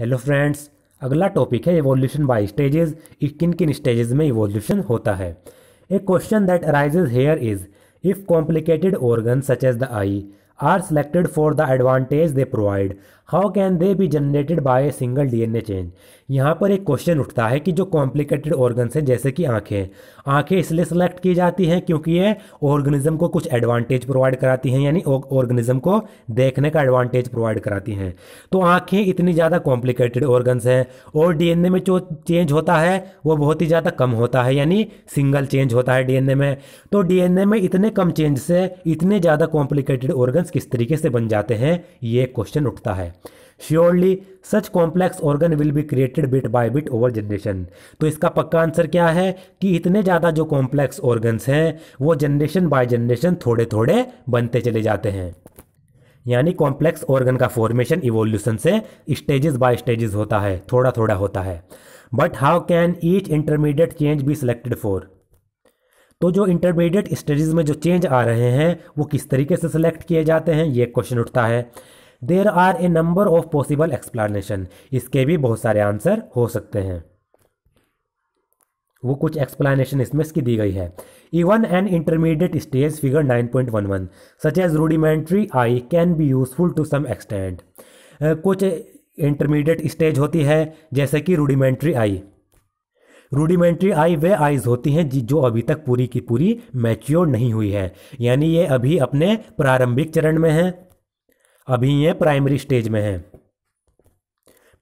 Hello friends अगला topic है evolution by stages किन किन स्टेजेस में इवोल्यूशन होता है a question that arises here is if complicated organ such as the eye are selected for the advantage they provide. How can they be generated by a single DNA change? यहाँ पर एक question उठता है कि जो complicated organs हैं जैसे कि आंखें आंखें इसलिए सेलेक्ट की जाती हैं क्योंकि ये ऑर्गेनिज्म को कुछ एडवांटेज प्रोवाइड कराती हैं यानी ऑर्गेनिज्म को देखने का एडवांटेज प्रोवाइड कराती हैं तो आंखें इतनी ज़्यादा कॉम्प्लिकेटेड ऑर्गन्स हैं और डी में जो चेंज होता है वो बहुत ही ज़्यादा कम होता है यानी सिंगल चेंज होता है डी में तो डी में इतने कम चेंज से इतने ज़्यादा कॉम्प्लिकेटेड ऑर्गन्स ऑर्गन्स किस तरीके से बन जाते हैं ये क्वेश्चन उठता है surely such complex organ will be created bit by bit over generation तो इसका पक्का आंसर क्या है कि इतने ज़्यादा जो कॉम्प्लेक्स ऑर्गन्स हैं वो जनरेशन बाय जनरेशन थोड़े थोड़े बनते चले जाते हैं यानी कॉम्प्लेक्स ऑर्गन का फॉर्मेशन इवोल्यूशन से स्टेजेस बाय स्टेजेस होता है थोड़ा थोड़ा होता है but how can each intermediate change be selected for तो जो इंटरमीडिएट स्टडीज़ में जो चेंज आ रहे हैं वो किस तरीके से सिलेक्ट किए जाते हैं ये क्वेश्चन उठता है there are a number of possible explanation इसके भी बहुत सारे आंसर हो सकते हैं वो कुछ एक्सप्लेनेशन इसमें इसकी दी गई है even an intermediate stage figure 9.11 such as rudimentary eye can be useful to some extent कुछ इंटरमीडिएट स्टेज होती है जैसे कि रूडिमेंट्री आई रूडिमेंट्री आई वे आईज होती हैं जो अभी तक पूरी की पूरी मैच्योर नहीं हुई है यानी ये अभी अपने प्रारंभिक चरण में है अभी ये प्राइमरी स्टेज में है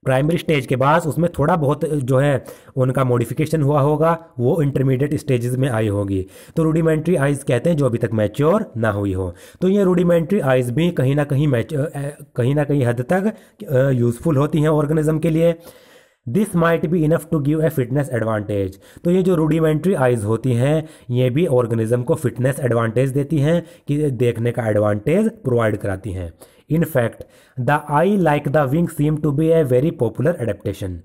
प्राइमरी स्टेज के बाद उसमें थोड़ा बहुत जो है उनका मॉडिफिकेशन हुआ होगा वो इंटरमीडिएट स्टेजेस में आई होगी तो रूडिमेंट्री आइज कहते हैं जो अभी तक मैच्योर ना हुई हो तो ये रूडिमेंट्री आइज भी कहीं ना कहीं मैच कहीं ना कहीं हद तक यूज़फुल होती हैं ऑर्गेनिज्म के लिए this might be enough to give a fitness advantage तो ये जो रूडिमेंट्री आइज होती हैं ये भी ऑर्गेनिज्म को फिटनेस एडवांटेज देती हैं कि देखने का एडवांटेज प्रोवाइड कराती हैं in fact the eye like the wing seem to be a very popular adaptation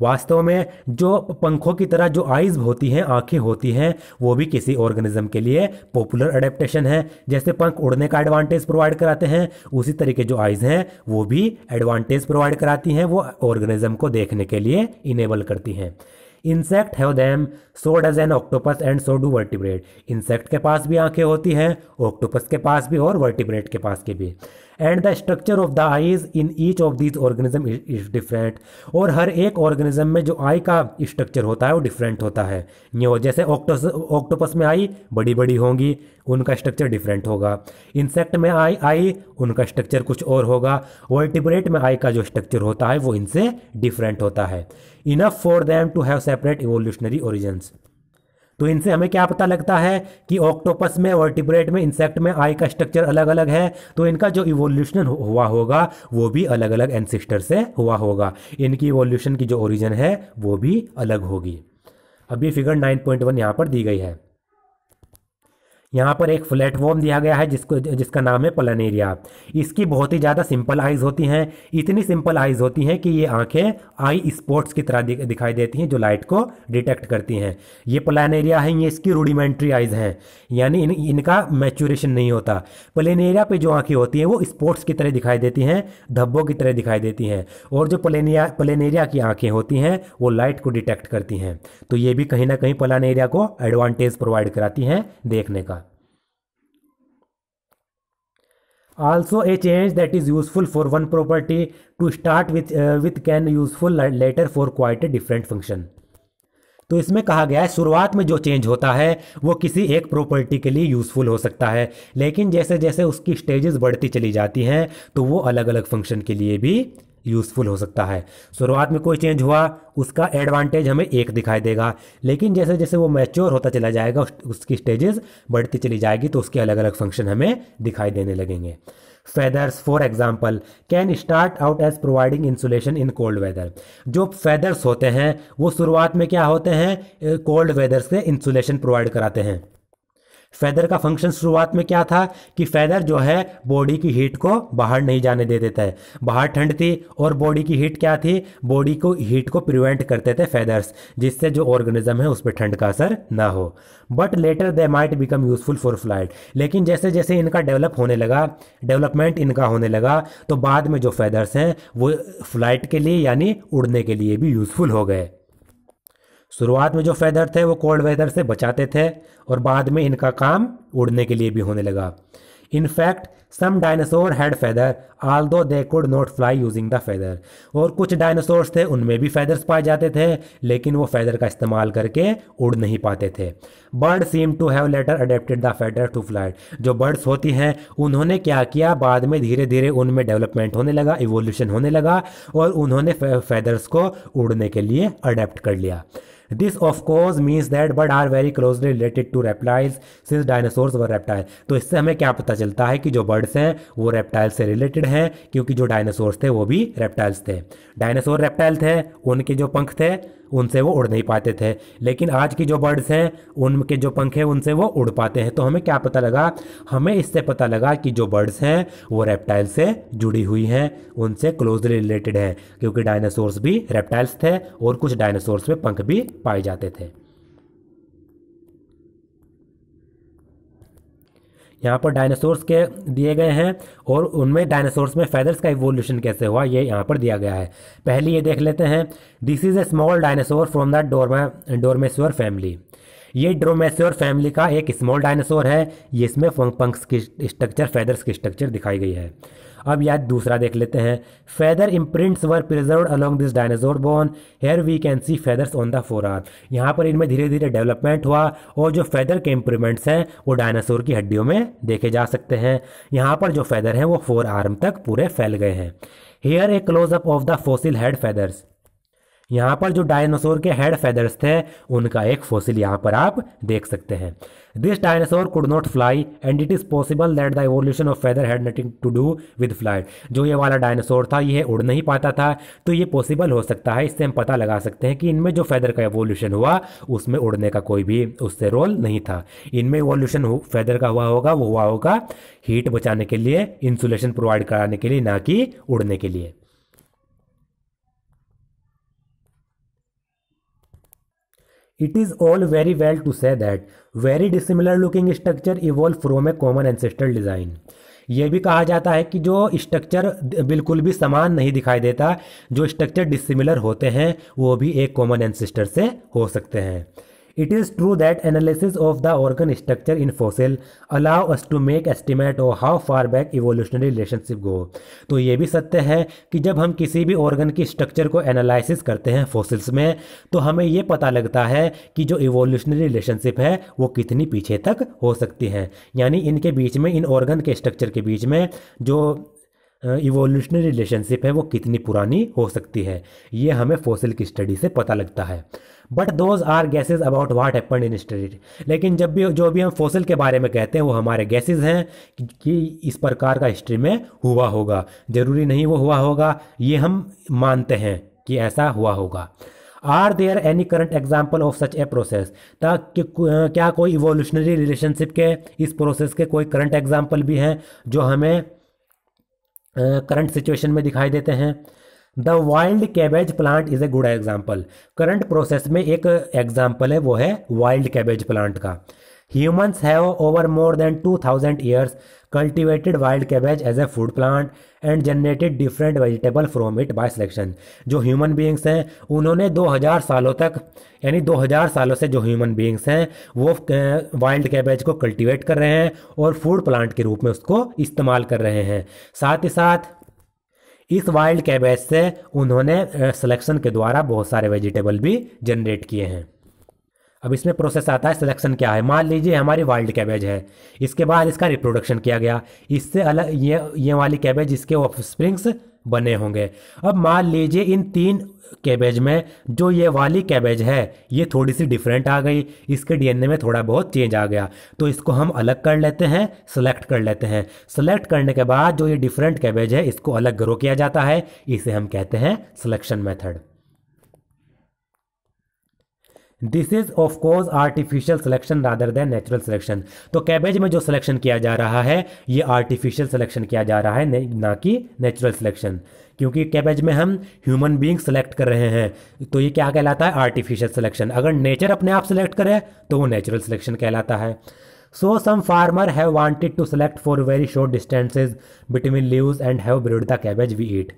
वास्तव में जो पंखों की तरह जो आइज होती हैं आंखें होती हैं वो भी किसी ऑर्गेनिज्म के लिए पॉपुलर एडेप्टेशन है जैसे पंख उड़ने का एडवांटेज प्रोवाइड कराते हैं उसी तरीके जो आइज हैं वो भी एडवांटेज प्रोवाइड कराती हैं वो ऑर्गेनिज्म को देखने के लिए इनेबल करती हैं insect have them so does an octopus and so do vertebrate insect के पास भी आंखें होती हैं ऑक्टोपस के पास भी और वर्टिब्रेट के पास के भी and the structure of the eyes in each of this organism is different और हर एक ऑर्गेनिज्म में जो आई का स्ट्रक्चर होता है वो डिफरेंट होता है ये हो जैसे ऑक्टोस ऑक्टोपस में आई बड़ी बड़ी होंगी उनका स्ट्रक्चर डिफरेंट होगा इंसेक्ट में आई आई उनका स्ट्रक्चर कुछ और होगा वर्टिब्रेट में आई का जो स्ट्रक्चर होता है वो इनसे डिफरेंट होता है enough for them to have separate evolutionary origins तो इनसे हमें क्या पता लगता है कि ऑक्टोपस में वर्टिब्रेट में इंसेक्ट में आई का स्ट्रक्चर अलग अलग है तो इनका जो इवोल्यूशन हुआ होगा वो भी अलग अलग एनसिस्टर से हुआ होगा इनकी इवोल्यूशन की जो ओरिजिन है वो भी अलग होगी अब ये फिगर 9.1 पॉइंट यहाँ पर दी गई है यहाँ पर एक फ्लैट वॉर्म दिया गया है जिसको जिसका नाम है एरिया इसकी बहुत ही ज़्यादा सिंपल आइज़ होती हैं इतनी सिंपल आइज़ होती हैं कि ये आंखें आई स्पॉट्स की तरह दिखाई देती हैं जो लाइट को डिटेक्ट करती हैं ये एरिया है ये इसकी रूडिमेंट्री आइज़ हैं यानी इन, इनका मैचुरेशन नहीं होता पलेनेरिया पर जो आँखें होती हैं वो स्पोर्ट्स की तरह दिखाई देती हैं धब्बों की तरह दिखाई देती हैं और जो पलेनिया पलेनेरिया की आँखें होती हैं वो लाइट को डिटेक्ट करती हैं तो ये भी कहीं ना कहीं पलानेरिया को एडवांटेज प्रोवाइड कराती हैं देखने का also a change that is useful for one property to start with uh, with can useful later for quite a different function तो इसमें कहा गया है शुरुआत में जो चेंज होता है वो किसी एक प्रॉपर्टी के लिए यूज़फुल हो सकता है लेकिन जैसे जैसे उसकी स्टेजेस बढ़ती चली जाती हैं तो वो अलग अलग फंक्शन के लिए भी यूज़फुल हो सकता है शुरुआत में कोई चेंज हुआ उसका एडवांटेज हमें एक दिखाई देगा लेकिन जैसे जैसे वो मैच्योर होता चला जाएगा उसकी स्टेजेस बढ़ती चली जाएगी तो उसके अलग अलग फंक्शन हमें दिखाई देने लगेंगे feathers for example can start out as providing insulation in cold weather जो फेदर्स होते हैं वो शुरुआत में क्या होते हैं कोल्ड वेदर से इंसुलेशन प्रोवाइड कराते हैं फेदर का फंक्शन शुरुआत में क्या था कि फेदर जो है बॉडी की हीट को बाहर नहीं जाने दे देता है बाहर ठंड थी और बॉडी की हीट क्या थी बॉडी को हीट को प्रिवेंट करते थे फेदर्स जिससे जो ऑर्गेनिज्म है उस पर ठंड का असर ना हो but later they might become useful for flight लेकिन जैसे जैसे इनका डेवलप होने लगा डेवलपमेंट इनका होने लगा तो बाद में जो फेदर्स हैं वो फ्लाइट के लिए यानी उड़ने के लिए भी यूजफुल हो गए शुरुआत में जो फैदर थे वो कोल्ड वेदर से बचाते थे और बाद में इनका काम उड़ने के लिए भी होने लगा in fact some dinosaur had feather although they could not fly using the feather और कुछ डायनासोर्स थे उनमें भी फैदर्स पाए जाते थे लेकिन वो फैदर का इस्तेमाल करके उड़ नहीं पाते थे bird seem to have later adapted the feather to fly जो बर्ड्स होती हैं उन्होंने क्या किया बाद में धीरे धीरे उनमें डेवलपमेंट होने लगा इवोल्यूशन होने लगा और उन्होंने फैदर्स को उड़ने के लिए अडेप्ट कर लिया this of course means that bird are very closely related to reptiles since dinosaurs were reptile तो इससे हमें क्या पता चलता है कि जो बर्ड्स हैं वो रेप्टाइल से रिलेटेड हैं क्योंकि जो डायनासोर्स थे वो भी रेप्टाइल्स थे डायनासोर रेप्टाइल थे उनके जो पंख थे उनसे वो उड़ नहीं पाते थे लेकिन आज की जो बर्ड्स हैं उनके जो पंख हैं उनसे वो उड़ पाते हैं तो हमें क्या पता लगा हमें इससे पता लगा कि जो बर्ड्स हैं वो रेप्टाइल से जुड़ी हुई हैं उनसे क्लोजली रिलेटेड हैं क्योंकि डायनासोर्स भी रेप्टाइल्स थे और कुछ डायनासोर्स में पंख भी पाए जाते थे यहाँ पर डायनासोर्स के दिए गए हैं और उनमें डायनासोर्स में फैदर्स का इवोल्यूशन कैसे हुआ ये यहाँ पर दिया गया है पहले ये देख लेते हैं this is a small dinosaur from that डोरमा डोरमेश्वर फैमिली ये ड्रोमेस्योर फैमिली का एक स्मॉल डायनासोर है इसमें इसमें पंक्स की स्ट्रक्चर फैदर्स की स्ट्रक्चर दिखाई गई है अब याद दूसरा देख लेते हैं feather imprints were preserve along this dinosaur bone here we can see feathers on the forearm यहाँ पर इनमें धीरे धीरे डेवलपमेंट हुआ और जो फैदर के इम्प्रूवमेंट्स हैं वो डायनासोर की हड्डियों में देखे जा सकते हैं यहाँ पर जो फैदर हैं वो फोर आर्म तक पूरे फैल गए हैं here a closeup of the fossil head feathers यहाँ पर जो डायनासोर के हेड फेदर्स थे उनका एक फोसिल यहाँ पर आप देख सकते हैं this dinosaur could not fly and it is possible that the evolution of feather had nothing to do with flight जो ये वाला डायनासोर था यह उड़ नहीं पाता था तो ये पॉसिबल हो सकता है इससे हम पता लगा सकते हैं कि इनमें जो फेदर का एवोल्यूशन हुआ उसमें उड़ने का कोई भी उससे रोल नहीं था इनमें एवोल्यूशन फेदर का हुआ होगा वो हुआ होगा हीट बचाने के लिए इंसुलेशन प्रोवाइड कराने के लिए ना कि उड़ने के लिए it is all very well to say that very dissimilar looking structure evolve from a common ancestral design ये भी कहा जाता है कि जो स्ट्रक्चर बिल्कुल भी समान नहीं दिखाई देता जो स्ट्रक्चर डिसिमिलर होते हैं वो भी एक कॉमन एंसेस्टर से हो सकते हैं it is true that analysis of the organ structure in fossil allow us to make estimate of how far back evolutionary relationship go तो ये भी सत्य है कि जब हम किसी भी ऑर्गन की स्ट्रक्चर को एनालिसिस करते हैं फोसिल्स में तो हमें ये पता लगता है कि जो इवोल्यूशनरी रिलेशनशिप है वो कितनी पीछे तक हो सकती है यानी इनके बीच में इन ऑर्गन के स्ट्रक्चर के बीच में जो इवोल्यूशनरी रिलेशनशिप है वो कितनी पुरानी हो सकती है ये हमें फोसिल की स्टडी से पता लगता है but those are guesses about what happen in study लेकिन जब भी जो भी हम फोसिल के बारे में कहते हैं वो हमारे गैसेज हैं कि इस प्रकार का हिस्ट्री में हुआ होगा ज़रूरी नहीं वो हुआ होगा ये हम मानते हैं कि ऐसा हुआ होगा are there any current example of such a process ताकि क्या कोई इवोल्यूशनरी रिलेशनशिप के इस प्रोसेस के कोई करंट एग्जाम्पल भी हैं जो हमें करंट सिचुएशन में दिखाई देते हैं the wild cabbage plant is a good example current process में एक एग्जाम्पल है वो है वाइल्ड कैबेज प्लांट का humans have over more than two thousand years cultivated wild cabbage as a food plant and generated different vegetable from it by selection जो human beings हैं उन्होंने दो हजार सालों तक यानी दो हजार सालों से जो ह्यूमन बींग्स हैं वो वाइल्ड कैबेज को कल्टिवेट कर रहे हैं और फूड प्लांट के रूप में उसको इस्तेमाल कर रहे हैं साथ ही साथ इस वाइल्ड कैबेज से उन्होंने सिलेक्शन के द्वारा बहुत सारे वेजिटेबल भी जनरेट किए हैं अब इसमें प्रोसेस आता है सिलेक्शन क्या है मान लीजिए हमारी वाइल्ड कैबेज है इसके बाद इसका रिप्रोडक्शन किया गया इससे अलग ये ये वाली कैबेज इसके ऑफ स्प्रिंग्स बने होंगे अब मान लीजिए इन तीन कैबेज में जो ये वाली कैबेज है ये थोड़ी सी डिफरेंट आ गई इसके डीएनए में थोड़ा बहुत चेंज आ गया तो इसको हम अलग कर लेते हैं सेलेक्ट कर लेते हैं सेलेक्ट करने के बाद जो ये डिफरेंट कैबेज है इसको अलग ग्रो किया जाता है इसे हम कहते हैं selection method this is of course artificial selection rather than natural selection तो कैबेज में जो सिलेक्शन किया जा रहा है ये आर्टिफिशियल सिलेक्शन किया जा रहा है ना कि नेचुरल सिलेक्शन क्योंकि कैबेज में हम ह्यूमन बींग सेलेक्ट कर रहे हैं तो ये क्या कहलाता है आर्टिफिशियल सिलेक्शन अगर नेचर अपने आप सेलेक्ट करे तो वो नेचुरल सिलेक्शन कहलाता है so some farmer have wanted to select for very short distances between leaves and have bred the cabbage we eat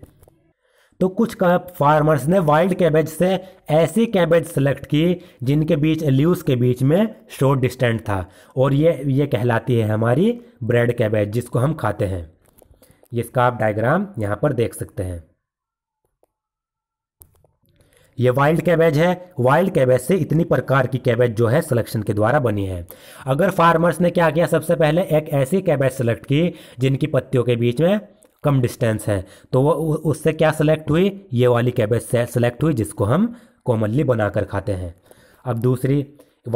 तो कुछ फार्मर्स ने वाइल्ड कैबेज से ऐसी कैबेज सेलेक्ट की जिनके बीच ल्यूस के बीच में शॉर्ट डिस्टेंट था और ये ये कहलाती है हमारी ब्रेड कैबेज जिसको हम खाते हैं इसका आप डायग्राम यहाँ पर देख सकते हैं ये वाइल्ड कैबेज है वाइल्ड कैबेज से इतनी प्रकार की कैबेज जो है सिलेक्शन के द्वारा बनी है अगर फार्मर्स ने क्या किया सबसे पहले एक ऐसी कैबेज सेलेक्ट की जिनकी पत्तियों के बीच में कम डिस्टेंस है तो वो उससे क्या सेलेक्ट हुई ये वाली कैबेज से सेलेक्ट हुई जिसको हम कॉमनली बनाकर खाते हैं अब दूसरी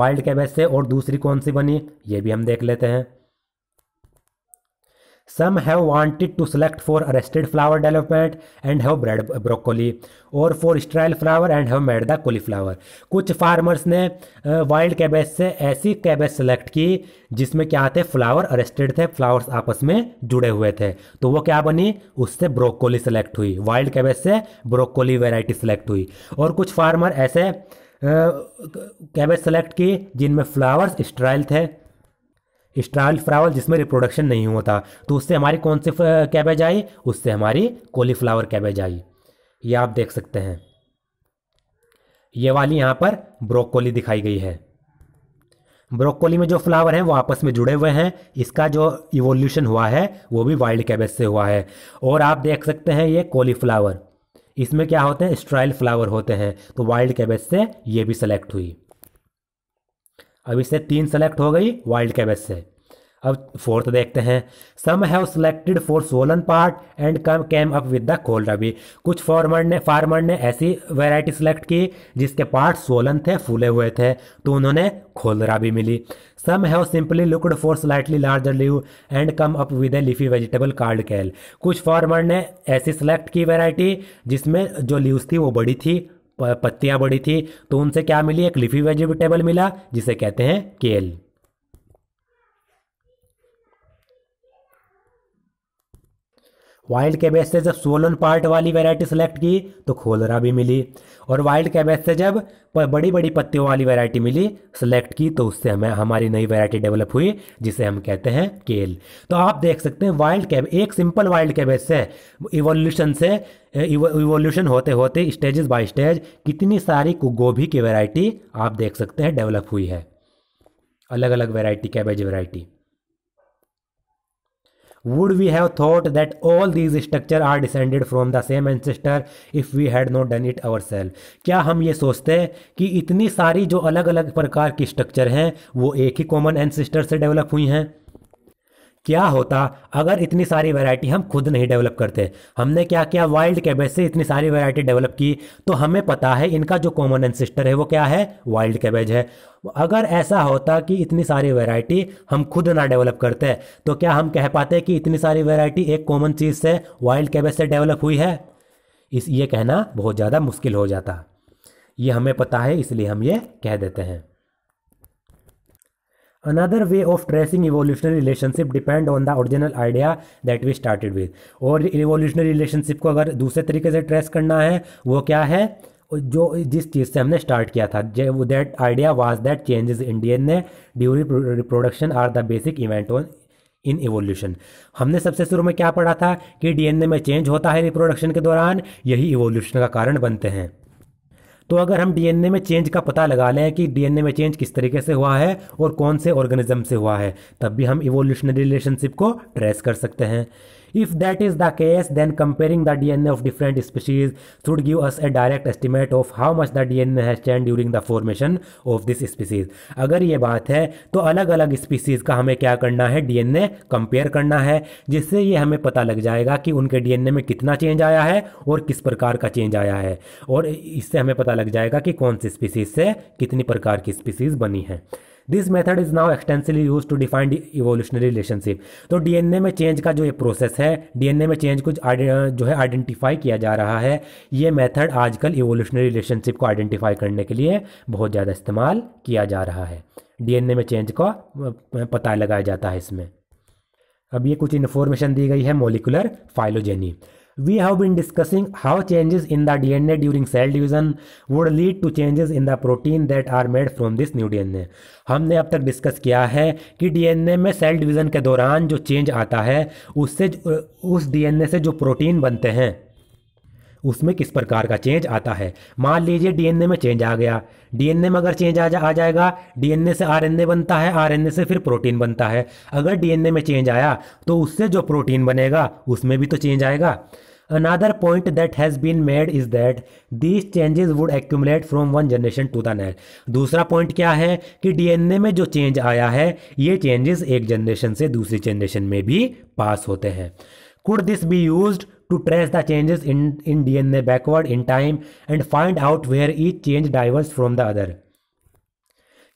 वाइल्ड कैबेज से और दूसरी कौन सी बनी ये भी हम देख लेते हैं have wanted to select for arrested flower development and have bred bred broccoli और for sterile flower and have made cauliflower कुछ फार्मर्स ने वाइल्ड कैबेज से ऐसी कैबेज सेलेक्ट की जिसमें क्या थे फ्लावर अरेस्टेड थे फ्लावर्स आपस में जुड़े हुए थे तो वो क्या बनी उससे ब्रोकोली सेलेक्ट हुई वाइल्ड कैबेज से ब्रोकोली वेराइटी सेलेक्ट हुई और कुछ फार्मर ऐसे कैबेज सेलेक्ट की जिनमें फ्लावर्स स्ट्राइल थे स्टाइल फ्लावर जिसमें रिप्रोडक्शन नहीं होता तो उससे हमारी कौन से कैबेज आई उससे हमारी कॉलीफ्लावर कैबेज आई ये आप देख सकते हैं ये वाली यहाँ पर ब्रोकोली दिखाई गई है ब्रोकोली में जो फ्लावर हैं वो आपस में जुड़े हुए हैं इसका जो इवोल्यूशन हुआ है वो भी वाइल्ड कैबेज से हुआ है और आप देख सकते हैं ये कॉलीफ्लावर इसमें क्या होते हैं स्ट्राइल फ्लावर होते हैं तो वाइल्ड कैबेज से ये भी सेलेक्ट हुई अब इससे तीन सेलेक्ट हो गई वाइल्ड कैबेज से अब फोर्थ देखते हैं some have selected for swollen part and come came up with the kohlrabi कुछ फार्मर ने फार्मर ने ऐसी वैरायटी सेलेक्ट की जिसके पार्ट सोलन थे फूले हुए थे तो उन्होंने खोल रबी मिली some have simply looked for slightly larger leave and come up with a leafy vegetable called kale कुछ फार्मर ने ऐसी सिलेक्ट की वेराइटी जिसमें जो लीव्स थी वो बड़ी थी पत्तियां बड़ी थी तो उनसे क्या मिली एक लिफी वेजिटेबल मिला जिसे कहते हैं केल वाइल्ड कैबेज से जब सोलन पार्ट वाली वैरायटी सेलेक्ट की तो खोलरा भी मिली और वाइल्ड कैबेज से जब बड़ी बड़ी पत्तियों वाली वैरायटी मिली सेलेक्ट की तो उससे हमें हमारी नई वैरायटी डेवलप हुई जिसे हम कहते हैं केल तो आप देख सकते हैं वाइल्ड कैब एक सिंपल वाइल्ड कैबेज से इवोल्यूशन से इवोल्यूशन होते होते स्टेजेस बाय स्टेज कितनी सारी गोभी की वेरायटी आप देख सकते हैं डेवलप हुई है अलग अलग variety cabbage variety would we have thought that all these structure are descended from the same ancestor if we had not done it our self क्या हम ये सोचते हैं कि इतनी सारी जो अलग अलग प्रकार की स्ट्रक्चर हैं वो एक ही कॉमन एनसेस्टर से डेवलप हुई हैं क्या होता अगर इतनी सारी वैरायटी हम खुद नहीं डेवलप करते हमने क्या किया वाइल्ड कैबेज से इतनी सारी वैरायटी डेवलप की तो हमें पता है इनका जो कॉमन एंसिस्टर है वो क्या है वाइल्ड कैबेज है अगर ऐसा होता कि इतनी सारी वैरायटी हम खुद ना डेवलप करते तो क्या हम कह पाते कि इतनी सारी वैरायटी एक कॉमन चीज़ से वाइल्ड कैबेज से डेवलप हुई है इस ये कहना बहुत ज़्यादा मुश्किल हो जाता ये हमें पता है इसलिए हम ये कह देते हैं another way of tracing evolutionary relationship depend on the original idea that we started with और इवोल्यूशनरी रिलेशनशिप को अगर दूसरे तरीके से ट्रेस करना है वो क्या है जो जिस चीज़ से हमने स्टार्ट किया था that idea was that changes Indian ने during reproduction are the basic event on in evolution हमने सबसे शुरू में क्या पढ़ा था कि डीएनए में चेंज होता है रिप्रोडक्शन के दौरान यही इवोल्यूशन का कारण बनते हैं तो अगर हम डीएनए में चेंज का पता लगा लें कि डीएनए में चेंज किस तरीके से हुआ है और कौन से ऑर्गेनिज्म से हुआ है तब भी हम इवोल्यूशनरी रिलेशनशिप को ट्रेस कर सकते हैं If that is the case, then comparing the DNA of different species should give us a direct estimate of how much the DNA has changed during the formation of this species. अगर ये बात है तो अलग अलग species का हमें क्या करना है डीएनए कंपेयर करना है जिससे ये हमें पता लग जाएगा कि उनके डीएनए में कितना चेंज आया है और किस प्रकार का चेंज आया है और इससे हमें पता लग जाएगा कि कौन सी स्पीसीज से कितनी प्रकार की स्पीसीज बनी है this method is now extensively use to define evolutionary relationship तो डीएनए में चेंज का जो ये प्रोसेस है डीएनए में चेंज कुछ जो है आइडेंटिफाई किया जा रहा है ये मेथड आजकल इवोल्यूशनरी रिलेशनशिप को आइडेंटिफाई करने के लिए बहुत ज़्यादा इस्तेमाल किया जा रहा है डीएनए में चेंज का पता लगाया जाता है इसमें अब ये कुछ इन्फॉर्मेशन दी गई है molecular phylogeny we have been discussing how changes in the DNA during cell division would lead to changes in the protein that are made from this new DNA. हमने अब तक डिस्कस किया है कि डीएनए में सेल डिवीज़न के दौरान जो चेंज आता है उससे उस डीएनए से जो प्रोटीन बनते हैं उसमें किस प्रकार का चेंज आता है मान लीजिए डीएनए में चेंज आ गया डीएनए में अगर चेंज आ, जा, आ जाएगा डीएनए से आरएनए बनता है आरएनए से फिर प्रोटीन बनता है अगर डीएनए में चेंज आया तो उससे जो प्रोटीन बनेगा उसमें भी तो चेंज आएगा another point that has been made is that these changes would accumulate from one generation to the next दूसरा पॉइंट क्या है कि डीएनए में जो चेंज आया है ये चेंजेस एक जनरेशन से दूसरी जनरेशन में भी पास होते हैं could this be use to trace the changes in in D N A backward in time and find out where each change diverse from the other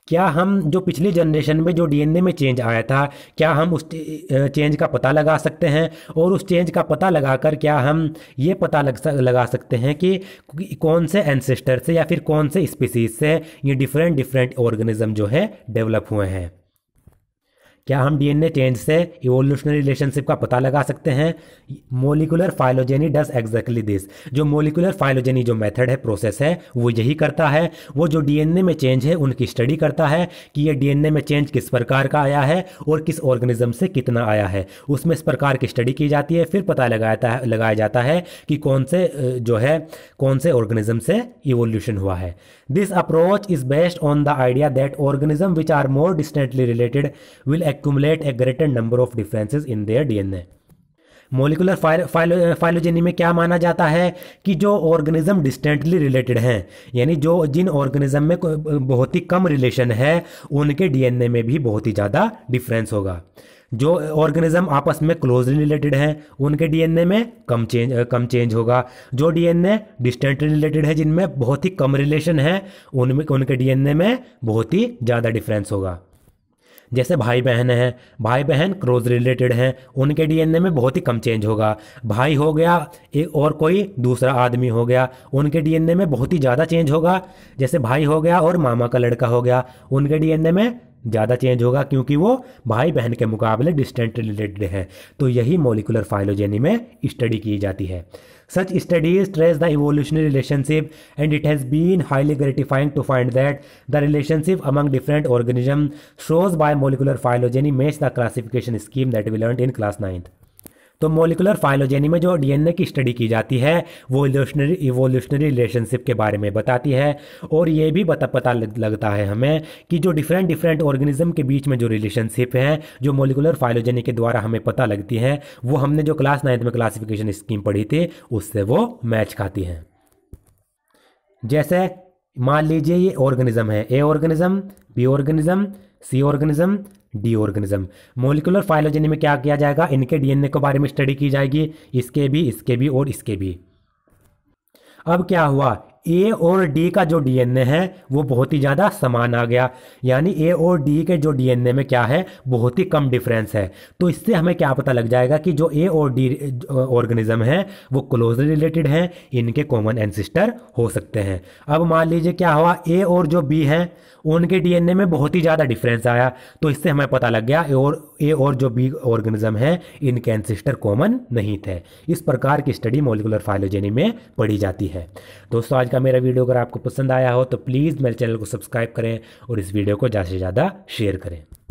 क्या हम जो पिछली जनरेशन में जो डीएनए में चेंज आया था क्या हम उस चेंज का पता लगा सकते हैं और उस चेंज का पता लगाकर क्या हम ये पता लग लगा सकते हैं कि कौन से एंसेस्टर से या फिर कौन से स्पीसीज से ये डिफरेंट डिफरेंट ऑर्गेनिज्म जो है डेवलप हुए हैं क्या हम डीएनए चेंज से इवोल्यूशनरी रिलेशनशिप का पता लगा सकते हैं molecular phylogeny does exactly this जो मोलिकुलर फाइलोजेनी जो मेथड है प्रोसेस है वो यही करता है वो जो डीएनए में चेंज है उनकी स्टडी करता है कि ये डीएनए में चेंज किस प्रकार का आया है और किस ऑर्गेनिज्म से कितना आया है उसमें इस प्रकार की स्टडी की जाती है फिर पता लगाता है लगाया जाता है कि कौन से जो है कौन से ऑर्गेनिज्म से इवोल्यूशन हुआ है this approach is based on the idea that organism which are more distantly related will accumulate a greater number of differences in their DNA molecular phylogeny में क्या माना जाता है कि जो ऑर्गेनिज्म डिस्टेंटली रिलेटेड हैं यानी जो जिन ऑर्गेनिज्म में बहुत ही कम रिलेशन है उनके डीएनए में भी बहुत ही ज़्यादा डिफरेंस होगा जो ऑर्गेनिज्म आपस में क्लोजली रिलेटेड हैं उनके डीएनए में कम चेंज कम चेंज होगा जो डीएनए डिस्टेंटली रिलेटेड है जिनमें बहुत ही कम रिलेशन है उनमें उनके डीएनए में बहुत ही ज़्यादा डिफरेंस होगा जैसे भाई बहन हैं भाई बहन क्रोज रिलेटेड हैं उनके डीएनए में बहुत ही कम चेंज होगा भाई हो गया एक और कोई दूसरा आदमी हो गया उनके डीएनए में बहुत ही ज़्यादा चेंज होगा जैसे भाई हो गया और मामा का लड़का हो गया उनके डीएनए में ज़्यादा चेंज होगा क्योंकि वो भाई बहन के मुकाबले डिस्टेंट रिलेटेड हैं तो यही मोलिकुलर फाइलोजेनी में स्टडी की जाती है such studies trace the evolutionary relationship and it has been highly gratifying to find that the relationship among different organism shows by molecular phylogeny match the classification scheme that we learn in class ninth तो molecular phylogeny में जो DNA की study की जाती है वो evolutionary evolutionary relationship के बारे में बताती है और ये भी बता पता लगता है हमें कि जो डिफरेंट डिफरेंट ऑर्गेनिज्म के बीच में जो रिलेशनशिप है जो मोलिकुलर फाइलोजेनी के द्वारा हमें पता लगती है वो हमने जो क्लास नाइन्थ में क्लासिफिकेशन स्कीम पढ़ी थी उससे वो मैच खाती हैं जैसे मान लीजिए ये ऑर्गेनिज्म है A organism B organism C organism D organism molecular phylogeny में क्या किया जाएगा इनके डीएनए के बारे में स्टडी की जाएगी इसके भी इसके भी और इसके भी अब क्या हुआ ए और डी का जो डीएनए है वो बहुत ही ज़्यादा समान आ गया यानी ए और डी के जो डीएनए में क्या है बहुत ही कम डिफरेंस है तो इससे हमें क्या पता लग जाएगा कि जो ए और डी ऑर्गेनिज्म है वो क्लोजली रिलेटेड हैं इनके कॉमन एनसिस्टर हो सकते हैं अब मान लीजिए क्या हुआ ए और जो बी हैं उनके डीएनए में बहुत ही ज़्यादा डिफरेंस आया तो इससे हमें पता लग गया ए और ए और जो बी ऑर्गेनिज्म है इनके एंसिस्टर कॉमन नहीं थे इस प्रकार की स्टडी मोलिकुलर फाइलोजेनी में पढ़ी जाती है दोस्तों आज का मेरा वीडियो अगर आपको पसंद आया हो तो प्लीज़ मेरे चैनल को सब्सक्राइब करें और इस वीडियो को ज़्यादा से ज़्यादा शेयर करें